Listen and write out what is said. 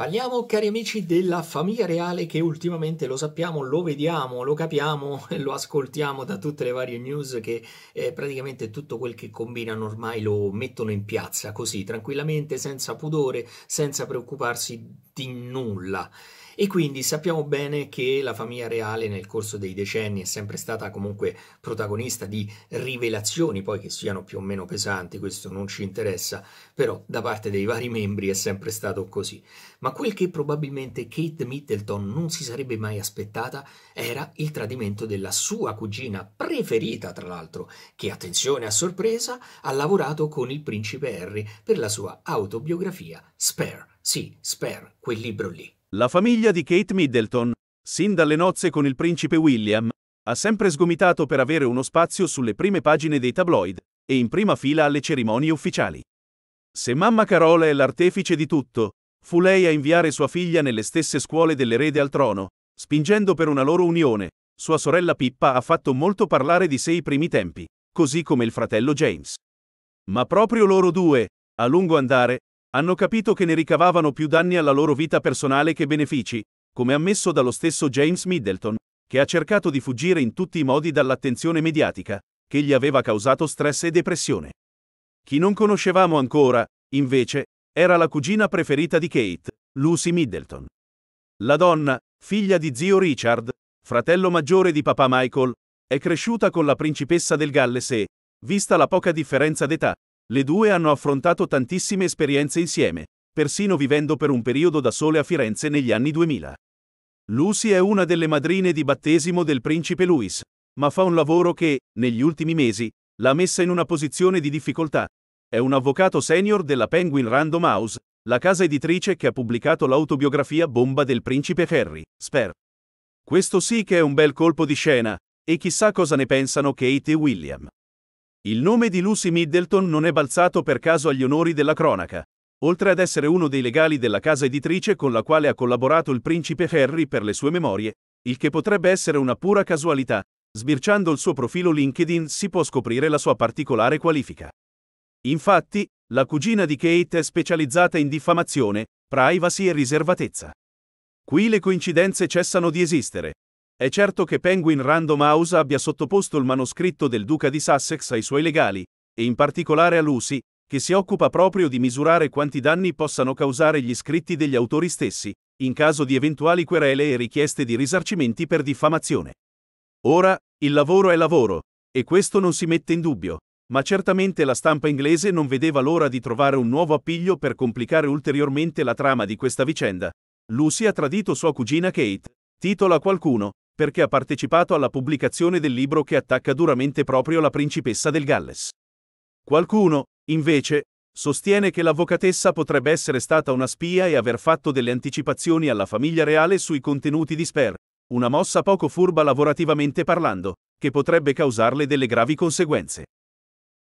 Parliamo, cari amici, della famiglia reale che ultimamente lo sappiamo, lo vediamo, lo capiamo, lo ascoltiamo da tutte le varie news che eh, praticamente tutto quel che combinano ormai lo mettono in piazza così, tranquillamente, senza pudore, senza preoccuparsi di nulla. E quindi sappiamo bene che la famiglia reale nel corso dei decenni è sempre stata comunque protagonista di rivelazioni, poi che siano più o meno pesanti, questo non ci interessa, però da parte dei vari membri è sempre stato così. Ma quel che probabilmente Kate Middleton non si sarebbe mai aspettata era il tradimento della sua cugina preferita, tra l'altro, che, attenzione a sorpresa, ha lavorato con il principe Harry per la sua autobiografia Spare, sì, Spare, quel libro lì. La famiglia di Kate Middleton, sin dalle nozze con il principe William, ha sempre sgomitato per avere uno spazio sulle prime pagine dei tabloid e in prima fila alle cerimonie ufficiali. Se mamma Carola è l'artefice di tutto, fu lei a inviare sua figlia nelle stesse scuole dell'erede al trono, spingendo per una loro unione. Sua sorella Pippa ha fatto molto parlare di sé i primi tempi, così come il fratello James. Ma proprio loro due, a lungo andare, hanno capito che ne ricavavano più danni alla loro vita personale che benefici, come ammesso dallo stesso James Middleton, che ha cercato di fuggire in tutti i modi dall'attenzione mediatica, che gli aveva causato stress e depressione. Chi non conoscevamo ancora, invece, era la cugina preferita di Kate, Lucy Middleton. La donna, figlia di zio Richard, fratello maggiore di papà Michael, è cresciuta con la principessa del Galles e, vista la poca differenza d'età, le due hanno affrontato tantissime esperienze insieme, persino vivendo per un periodo da sole a Firenze negli anni 2000. Lucy è una delle madrine di battesimo del principe Louis, ma fa un lavoro che, negli ultimi mesi, l'ha messa in una posizione di difficoltà. È un avvocato senior della Penguin Random House, la casa editrice che ha pubblicato l'autobiografia Bomba del principe Harry, Sper. Questo sì che è un bel colpo di scena, e chissà cosa ne pensano Kate e William. Il nome di Lucy Middleton non è balzato per caso agli onori della cronaca. Oltre ad essere uno dei legali della casa editrice con la quale ha collaborato il principe Harry per le sue memorie, il che potrebbe essere una pura casualità, sbirciando il suo profilo LinkedIn si può scoprire la sua particolare qualifica. Infatti, la cugina di Kate è specializzata in diffamazione, privacy e riservatezza. Qui le coincidenze cessano di esistere, è certo che Penguin Random House abbia sottoposto il manoscritto del duca di Sussex ai suoi legali, e in particolare a Lucy, che si occupa proprio di misurare quanti danni possano causare gli scritti degli autori stessi, in caso di eventuali querele e richieste di risarcimenti per diffamazione. Ora, il lavoro è lavoro, e questo non si mette in dubbio, ma certamente la stampa inglese non vedeva l'ora di trovare un nuovo appiglio per complicare ulteriormente la trama di questa vicenda. Lucy ha tradito sua cugina Kate, titola qualcuno, perché ha partecipato alla pubblicazione del libro che attacca duramente proprio la principessa del Galles. Qualcuno, invece, sostiene che l'avvocatessa potrebbe essere stata una spia e aver fatto delle anticipazioni alla famiglia reale sui contenuti di Sper, una mossa poco furba lavorativamente parlando, che potrebbe causarle delle gravi conseguenze.